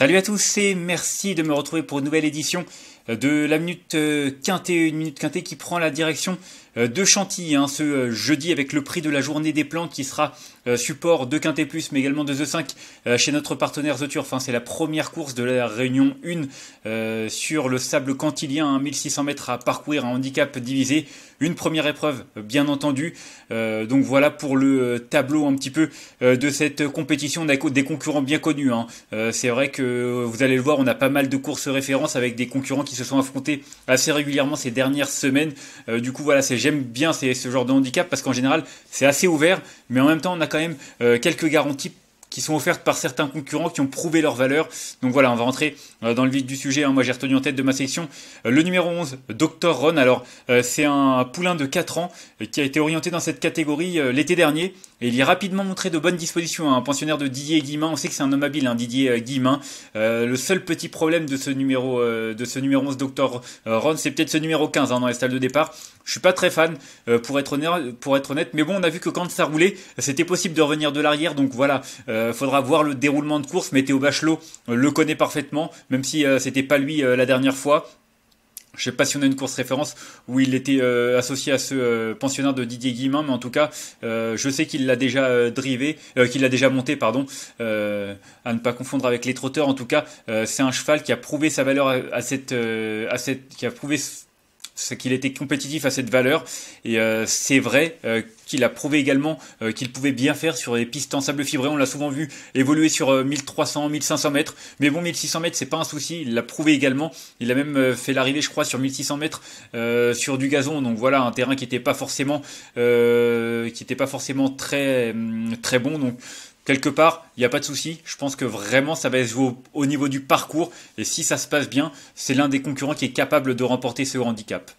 Salut à tous et merci de me retrouver pour une nouvelle édition euh, de la Minute euh, Quintée, une Minute Quintée qui prend la direction euh, de Chantilly hein, ce jeudi avec le prix de la journée des plantes qui sera euh, support de Quintet Plus, mais également de The 5 chez notre partenaire The Turf. Hein. C'est la première course de la Réunion 1 euh, sur le sable cantilien, 1600 hein, mètres à parcourir, un handicap divisé. Une première épreuve, bien entendu. Euh, donc voilà pour le tableau un petit peu de cette compétition. On des concurrents bien connus. Hein. C'est vrai que vous allez le voir, on a pas mal de courses références avec des concurrents qui se sont affrontés assez régulièrement ces dernières semaines. du coup, voilà, j'aime bien ce genre de handicap parce qu'en général, c'est assez ouvert, mais en même temps, on a quand même euh, quelques garanties qui sont offertes par certains concurrents qui ont prouvé leur valeur. Donc voilà, on va rentrer euh, dans le vif du sujet. Hein. Moi, j'ai retenu en tête de ma section euh, le numéro 11, Dr. Ron. Alors, euh, c'est un poulain de 4 ans qui a été orienté dans cette catégorie l'été dernier. Et il y a rapidement montré de bonnes dispositions. à hein. Un pensionnaire de Didier Guillemin, on sait que c'est un homme habile, hein, Didier Guillemin. le seul petit problème de ce numéro, de ce numéro 11, Dr. Ron, c'est peut-être ce numéro 15 hein, dans les salle de départ. Je suis pas très fan, pour, être pour être honnête. Mais bon, on a vu que quand ça roulait, c'était possible de revenir de l'arrière. Donc voilà, euh, faudra voir le déroulement de course. Météo Bachelot euh, le connaît parfaitement, même si euh, c'était pas lui la dernière fois. Je sais pas si on a une course référence où il était associé à ce pensionnaire de Didier Guillemin, mais en tout cas, je sais qu'il l'a déjà drivé, qu'il l'a déjà monté, pardon, à ne pas confondre avec les trotteurs. En tout cas, c'est un cheval qui a prouvé sa valeur à, à cette, à cette, qui a prouvé qu'il était compétitif à cette valeur et euh, c'est vrai euh, qu'il a prouvé également euh, qu'il pouvait bien faire sur les pistes en sable fibré. On l'a souvent vu évoluer sur 1300, euh, 1500 mètres, mais bon 1600 mètres c'est pas un souci. Il l'a prouvé également. Il a même fait l'arrivée, je crois, sur 1600 mètres sur du gazon. Donc voilà un terrain qui n'était pas forcément qui était pas forcément très hum, très bon. Donc quelque part, il n'y a pas de souci. Je pense que vraiment, ça va être au, au niveau du parcours. Et si ça se passe bien, c'est l'un des concurrents qui est capable de remporter ce handicap.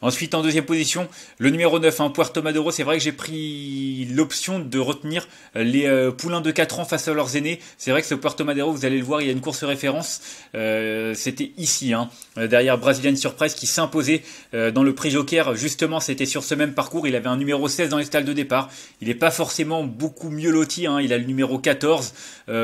Ensuite, en deuxième position, le numéro 9, hein, Puerto Madero. C'est vrai que j'ai pris l'option de retenir euh, les euh, poulains de 4 ans face à leurs aînés. C'est vrai que ce Puerto Madero, vous allez le voir, il y a une course référence. Euh, c'était ici, hein, derrière Brazilian Surprise qui s'imposait dans le prix Joker. Justement, c'était sur ce même parcours. Il avait un numéro 16 dans les stalles de départ. Il n'est pas forcément beaucoup mieux loti. Hein. Il a le numéro 14.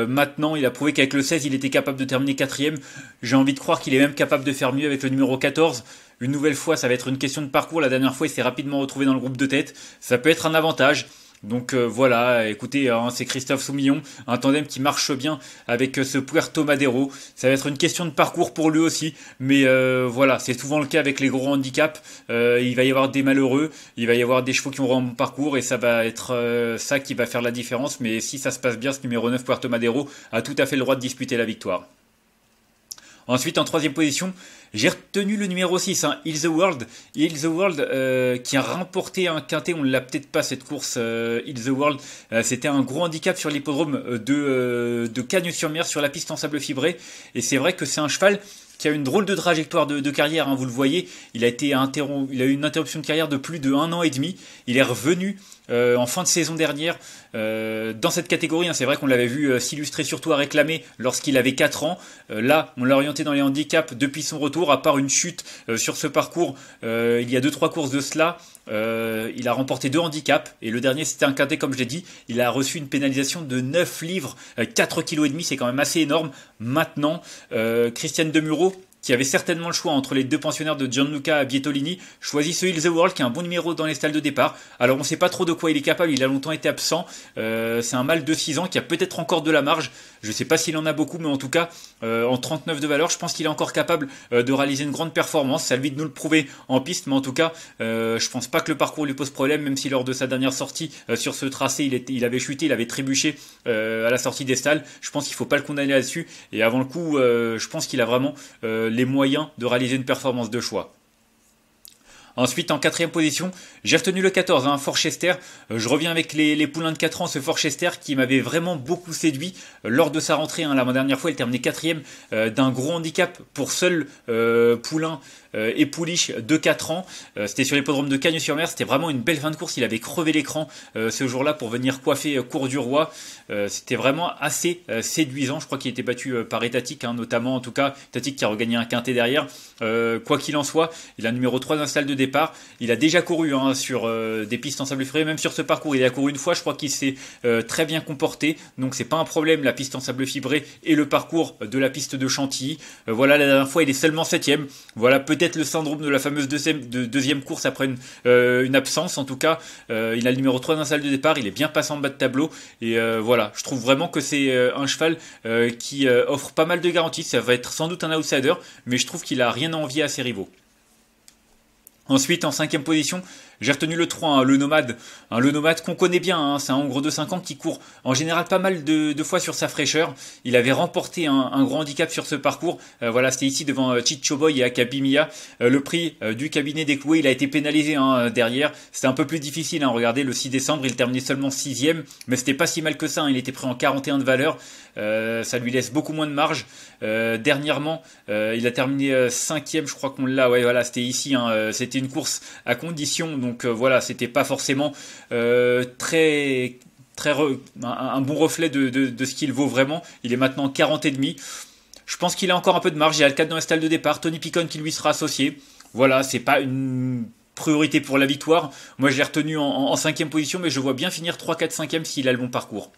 maintenant, il a prouvé qu'avec le 16, il était capable de terminer quatrième. J'ai envie de croire qu'il est même capable de faire mieux avec le numéro 14. Une nouvelle fois, ça va être une question de parcours. La dernière fois, il s'est rapidement retrouvé dans le groupe de tête. Ça peut être un avantage. Donc euh, voilà, écoutez, hein, c'est Christophe Soumillon, un tandem qui marche bien avec euh, ce Puerto Madero. Ça va être une question de parcours pour lui aussi, mais euh, voilà, c'est souvent le cas avec les gros handicaps. il va y avoir des malheureux, il va y avoir des chevaux qui auront un parcours et ça va être ça qui va faire la différence. Mais si ça se passe bien, ce numéro 9 Puerto Madero a tout à fait le droit de disputer la victoire. Ensuite, en troisième position, j'ai retenu le numéro 6, hein, Il The World. Il The World euh, qui a remporté un quintet, on ne l'a peut-être pas cette course, euh, Il The World. Euh, c'était un gros handicap sur l'hippodrome euh, de, de Cagnes-sur-Mer sur la piste en sable fibré. Et c'est vrai que c'est un cheval qui a une drôle de trajectoire de, carrière, hein, vous le voyez. Il a, été interrom il a eu une interruption de carrière de plus de un an et demi. Il est revenu euh, en fin de saison dernière, euh, dans cette catégorie, hein, c'est vrai qu'on l'avait vu euh, s'illustrer surtout à réclamer lorsqu'il avait 4 ans. là, on l'a orienté dans les handicaps depuis son retour, à part une chute sur ce parcours il y a 2-3 courses de cela. il a remporté deux handicaps et le dernier c'était un quintet comme je l'ai dit. Il a reçu une pénalisation de 9 livres, 4 kg et demi, c'est quand même assez énorme. Maintenant, Christiane Demureau qui avait certainement le choix entre les deux pensionnaires de Gianluca Bietolini, choisit ce Hill the World qui est un bon numéro dans les stalles de départ. Alors on ne sait pas trop de quoi il est capable, il a longtemps été absent. Euh, c'est un mal de 6 ans qui a peut-être encore de la marge. Je ne sais pas s'il en a beaucoup, mais en tout cas, euh, en 39 de valeur, je pense qu'il est encore capable euh, de réaliser une grande performance. Ça lui de nous le prouver en piste, mais en tout cas, je pense pas que le parcours lui pose problème, même si lors de sa dernière sortie sur ce tracé, il, il, avait chuté, il avait trébuché à la sortie des stalles. Je pense qu'il faut pas le condamner là-dessus. Et avant le coup, je pense qu'il a vraiment les moyens de réaliser une performance de choix. Ensuite, en quatrième position, j'ai retenu le 14, un hein, Forchester. Euh, je reviens avec les, poulains de 4 ans, ce Forchester qui m'avait vraiment beaucoup séduit euh, lors de sa rentrée. Hein. la dernière fois, il terminait quatrième euh, d'un gros handicap pour seul poulain et Pouliche de 4 ans. c'était sur l'épodrome de Cagnes-sur-Mer. C'était vraiment une belle fin de course. Il avait crevé l'écran ce jour-là pour venir coiffer Cours du Roi. c'était vraiment assez séduisant. Je crois qu'il était battu par Etatic, hein, notamment en tout cas Etatic qui a regagné un quintet derrière. quoi qu'il en soit, il a numéro 3 dans salle de départ. Il a déjà couru hein, sur euh, des pistes en sable fibré même sur ce parcours. Il a couru une fois, je crois qu'il s'est euh, très bien comporté. Donc c'est pas un problème, la piste en sable fibré et le parcours de la piste de Chantilly. Euh, voilà, la dernière fois, il est seulement septième. Voilà, peut-être le syndrome de la fameuse deuxième, course après une, absence. En tout cas, il a le numéro 3 dans la salle de départ. Il est bien passé en bas de tableau. Et voilà, je trouve vraiment que c'est un cheval qui offre pas mal de garanties. Ça va être sans doute un outsider, mais je trouve qu'il a rien à envier à ses rivaux. Ensuite, en cinquième position, j'ai retenu le 3, hein, le nomade. le nomade qu'on connaît bien, hein, c'est un Hongre de 50 qui court en général pas mal de, fois sur sa fraîcheur. Il avait remporté un, grand handicap sur ce parcours. Euh, voilà, c'était ici devant euh, Chichoboy et Akabimia. Euh, le prix du cabinet des il a été pénalisé hein, derrière. C'était un peu plus difficile. regardez, le 6 décembre, il terminait seulement 6 mais c'était pas si mal que ça. il était pris en 41 de valeur. ça lui laisse beaucoup moins de marge. dernièrement, il a terminé 5 je crois qu'on l'a. Ouais, voilà, c'était ici. c'était une course à condition, donc euh, voilà, c'était pas forcément euh, très très un, bon reflet de, ce qu'il vaut vraiment. Il est maintenant 40 et demi. Je pense qu'il a encore un peu de marge. Il a le 4 dans stalle de départ. Tony Picon qui lui sera associé. Voilà, c'est pas une priorité pour la victoire. Moi, je l'ai retenu en, cinquième position, mais je vois bien finir 3, 4, 5e s'il a le bon parcours.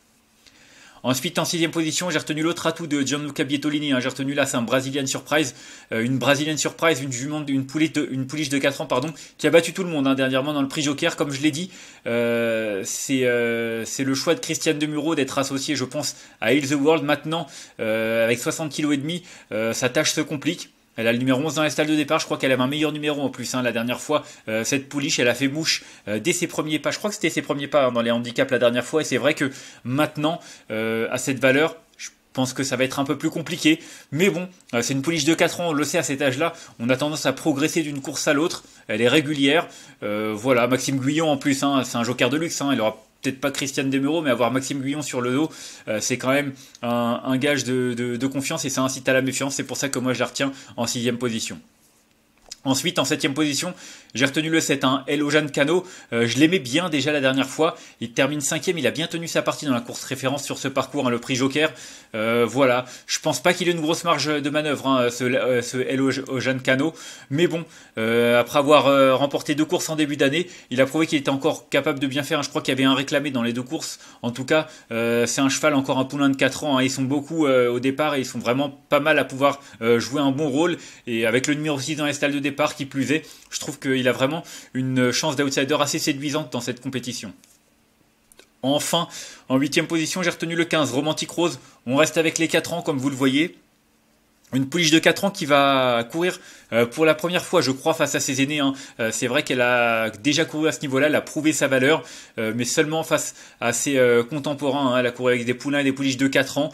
Ensuite, en sixième position, j'ai retenu l'autre atout de Gianluca Bietolini. Hein. J'ai retenu là, c'est un Brazilian Surprise, euh, une Brazilian Surprise, une jument, d'une pouliche de, une 4 ans, pardon, qui a battu tout le monde hein, dernièrement dans le prix Joker. Comme je l'ai dit, euh, euh, c'est le choix de Christiane Demuro d'être associé, je pense, à Hill the World maintenant avec 60 kg et demi. sa tâche se complique. Elle a le numéro 11 dans la salle de départ. Je crois qu'elle avait un meilleur numéro en plus. Hein, la dernière fois, euh, cette pouliche, elle a fait mouche euh, dès ses premiers pas. Je crois que c'était ses premiers pas hein, dans les handicaps la dernière fois. Et c'est vrai que maintenant, euh, à cette valeur, je pense que ça va être un peu plus compliqué. Mais bon, c'est une pouliche de 4 ans. On le sait à cet âge-là. On a tendance à progresser d'une course à l'autre. Elle est régulière. voilà, Maxime Guyon en plus, hein, c'est un joker de luxe. Elle aura peut-être pas Christiane Demereau, mais avoir Maxime Guyon sur le dos, euh, c'est quand même un, gage de, confiance et ça incite à la méfiance. C'est pour ça que moi je la retiens en sixième position. Ensuite, en septième position, j'ai retenu le 7, hein, Jeanne Cano. Euh, je l'aimais bien déjà la dernière fois. Il termine cinquième, il a bien tenu sa partie dans la course référence sur ce parcours, hein, le prix Joker. Euh, voilà, je pense pas qu'il ait une grosse marge de manœuvre, hein, euh, ce, hello ce Cano. Mais bon, après avoir remporté deux courses en début d'année, il a prouvé qu'il était encore capable de bien faire. Je crois qu'il y avait un réclamé dans les deux courses. En tout cas, c'est un cheval, encore un poulain de 4 ans. Hein. Ils sont beaucoup au départ et ils sont vraiment pas mal à pouvoir jouer un bon rôle. Et avec le numéro 6 dans les stalles de départ, qui plus est. Je trouve qu'il a vraiment une chance d'outsider assez séduisante dans cette compétition. Enfin, en huitième position, j'ai retenu le 15, Romantic Rose. On reste avec les 4 ans, comme vous le voyez. Une pouliche de 4 ans qui va courir euh, pour la première fois, je crois, face à ses aînés. Hein. Euh, c'est vrai qu'elle a déjà couru à ce niveau-là, elle a prouvé sa valeur, euh, mais seulement face à ses contemporains. Hein. Elle a couru avec des poulains et des pouliches de 4 ans.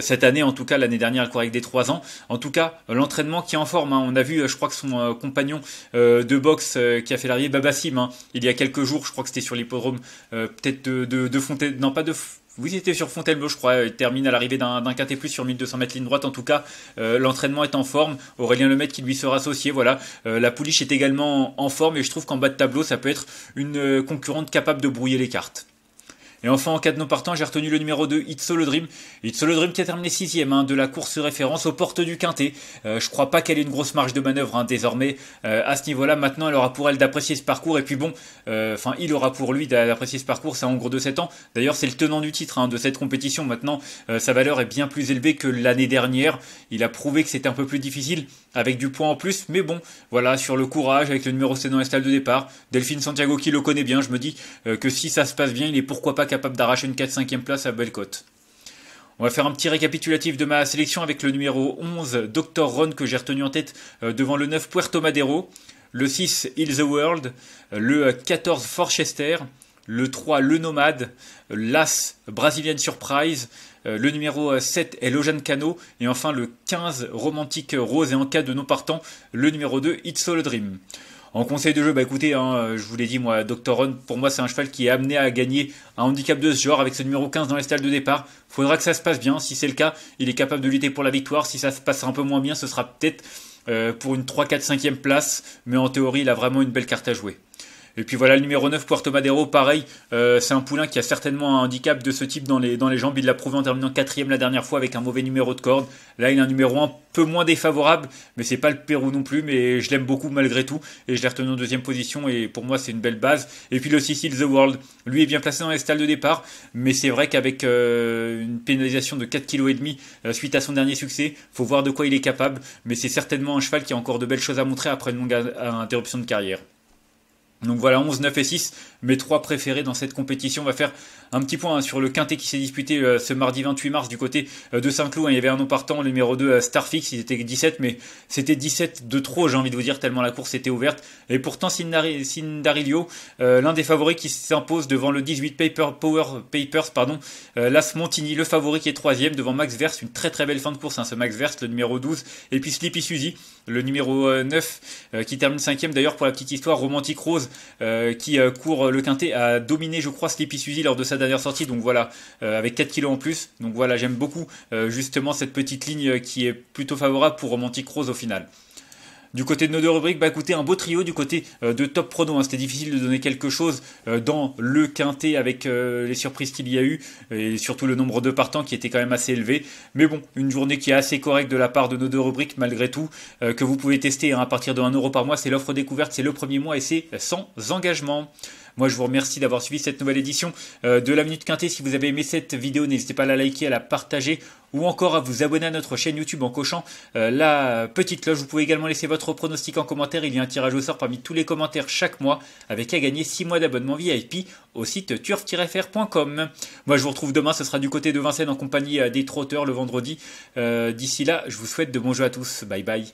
Cette année, en tout cas, l'année dernière, elle courait avec des 3 ans. En tout cas, l'entraînement qui est en forme. Hein. On a vu, je crois que son compagnon de boxe qui a fait l'arrivée, Babassim, il y a quelques jours, je crois que c'était sur l'hippodrome, peut-être de, de, de Fontaine, non pas de vous étiez sur Fontainebleau, je crois. Il termine à l'arrivée d'un et plus sur 1200 mètres ligne droite. En tout cas, euh, l'entraînement est en forme. Aurélien maître qui lui sera associé. Voilà. Euh, la Pouliche est également en forme et je trouve qu'en bas de tableau, ça peut être une euh, concurrente capable de brouiller les cartes. Et enfin, en cas de non partant, j'ai retenu le numéro 2, It's Solo Dream. It's Solo Dream qui a terminé 6 hein, de la course référence aux portes du Quintet. Euh, je crois pas qu'elle ait une grosse marge de manœuvre hein, désormais euh, à ce niveau-là. Maintenant, elle aura pour elle d'apprécier ce parcours. Et puis bon, euh, enfin, il aura pour lui d'apprécier ce parcours. C'est en gros de 7 ans. D'ailleurs, c'est le tenant du titre hein, de cette compétition. Maintenant, euh, sa valeur est bien plus élevée que l'année dernière. Il a prouvé que c'était un peu plus difficile avec du point en plus, mais bon, voilà, sur le courage, avec le numéro 7 dans la salle de départ, Delphine Santiago qui le connaît bien, je me dis euh, que si ça se passe bien, il est pourquoi pas capable d'arracher une 4-5e place à Bellecote. On va faire un petit récapitulatif de ma sélection avec le numéro 11, Dr. Ron, que j'ai retenu en tête euh, devant le 9, Puerto Madero, le 6, Heal the World, euh, le 14, Forchester, le 3 le nomade, l'As Brazilian Surprise, euh, le numéro 7 euh, est Cano et enfin le 15 Romantique Rose et en cas de non partant le numéro 2 It's All a Dream. En conseil de jeu, bah écoutez, hein, euh, je vous l'ai dit, moi, Dr. Run, pour moi, c'est un cheval qui est amené à gagner un handicap de ce genre avec ce numéro 15 dans les stalles de départ. Faudra que ça se passe bien. Si c'est le cas, il est capable de lutter pour la victoire. Si ça se passe un peu moins bien, ce sera peut-être pour une 3, 4, 5e place. Mais en théorie, il a vraiment une belle carte à jouer. Et puis voilà, le numéro 9, Puerto Madero, pareil, euh, c'est un poulain qui a certainement un handicap de ce type dans les, dans les jambes. Il l'a prouvé en terminant quatrième la dernière fois avec un mauvais numéro de corde. Là, il a un numéro un peu moins défavorable, mais c'est pas le Pérou non plus, mais je l'aime beaucoup malgré tout. Et je l'ai retenu en deuxième position, et pour moi, c'est une belle base. Et puis le Sicile The World, lui est bien placé dans les stalles de départ, mais c'est vrai qu'avec euh, une pénalisation de 4,5 kg euh, suite à son dernier succès, faut voir de quoi il est capable. Mais c'est certainement un cheval qui a encore de belles choses à montrer après une longue interruption de carrière. Donc voilà, 11, 9 et 6, mes trois préférés dans cette compétition. On va faire un petit point hein, sur le quintet qui s'est disputé euh, ce mardi 28 mars du côté euh, de Saint-Cloud. Hein. Il y avait un nom partant, le numéro 2 euh, Starfix, il était 17, mais c'était 17 de trop, j'ai envie de vous dire, tellement la course était ouverte. Et pourtant, Sindarilio, l'un des favoris qui s'impose devant le 18 Paper, Power Papers, pardon, Las Montini, le favori qui est troisième devant Max Verst, une très très belle fin de course, hein, ce Max Verst, le numéro 12, et puis Sleepy Suzy, le numéro 9, qui termine cinquième. D'ailleurs, pour la petite histoire, romantique Rose, euh, qui euh, court euh, le quintet, a dominé, je crois, Sleepy Suzy lors de sa dernière sortie. Donc voilà, avec 4 kilos en plus. Donc voilà, j'aime beaucoup justement cette petite ligne qui est plutôt favorable pour Romantic Rose au final. Du côté de nos deux rubriques, bah écoutez, un beau trio du côté euh, de Top Prono. Hein. C'était difficile de donner quelque chose euh, dans le quintet avec euh, les surprises qu'il y a eu et surtout le nombre de partants qui était quand même assez élevé. Mais bon, une journée qui est assez correcte de la part de nos deux rubriques malgré tout, que vous pouvez tester hein, à partir de 1€ par mois. C'est l'offre découverte, c'est le premier mois et c'est sans engagement. Moi, je vous remercie d'avoir suivi cette nouvelle édition euh, de la Minute Quintée. Si vous avez aimé cette vidéo, n'hésitez pas à la liker, à la partager ou encore à vous abonner à notre chaîne YouTube en cochant euh, la petite cloche. Vous pouvez également laisser votre pronostic en commentaire. Il y a un tirage au sort parmi tous les commentaires chaque mois avec à gagner 6 mois d'abonnement VIP au site turf-fr.com. Moi, je vous retrouve demain. Ce sera du côté de Vincennes en compagnie euh, des trotteurs le vendredi. D'ici là, je vous souhaite de bons jeux à tous. Bye bye.